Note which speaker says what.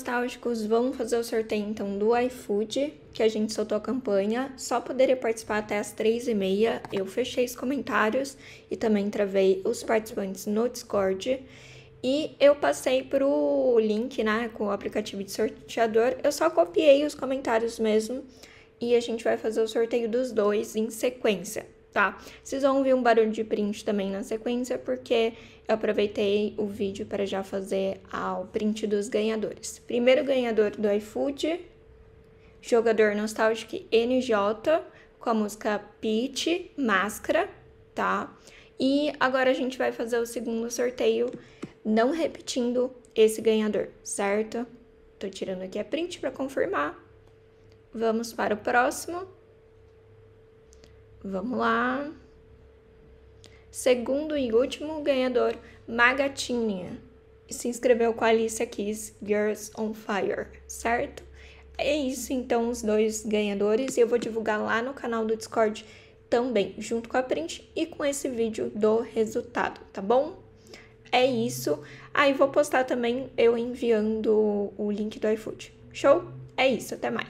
Speaker 1: nostálgicos, vamos fazer o sorteio então do iFood, que a gente soltou a campanha. Só poderia participar até as três e meia. Eu fechei os comentários e também travei os participantes no Discord. E eu passei pro link, né, com o aplicativo de sorteador. Eu só copiei os comentários mesmo e a gente vai fazer o sorteio dos dois em sequência tá? Vocês vão ouvir um barulho de print também na sequência, porque eu aproveitei o vídeo para já fazer o print dos ganhadores. Primeiro ganhador do iFood, jogador nostálgico NJ, com a música Peach, Máscara, tá? E agora a gente vai fazer o segundo sorteio, não repetindo esse ganhador, certo? Tô tirando aqui a print para confirmar. Vamos para o próximo. Vamos lá. Segundo e último ganhador, Magatinha. Se inscreveu com a Alicia Keys Girls on Fire, certo? É isso então, os dois ganhadores. E eu vou divulgar lá no canal do Discord também, junto com a print e com esse vídeo do resultado, tá bom? É isso. Aí vou postar também eu enviando o link do iFood. Show? É isso, até mais.